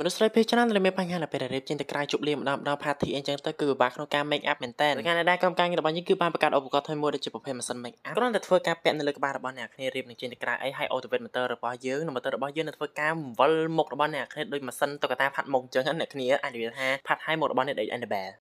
មនុស្សស្រីភេទច្រើនដែលមានបញ្ហានៅពេលរៀបចេញទៅក្រៅជប់លៀងម្ដងម្ដង party អីចឹងទៅគឺពិបាកក្នុងការ make up មែនតើនៅការដែលក្រុមការងាររបស់យើងគឺបានបង្កើតឧបករណ៍ថ្មីមួយដែលជាប្រភេទម៉ាស៊ីន make up គ្រាន់តែធ្វើការពាក់នៅលើក្បាលរបស់អ្នកគ្នារៀបនឹងចេញទៅក្រៅអីហើយ automatic motor របស់យើងនៅ motor របស់យើងនឹងធ្វើការវល់មុខរបស់អ្នកគ្នាដោយម៉ាស៊ីនតុក្កតាផាត់មុខចឹងអ្នកគ្នាអាចនិយាយថាផាត់ហើយមុខរបស់អ្នកដេក Annabelle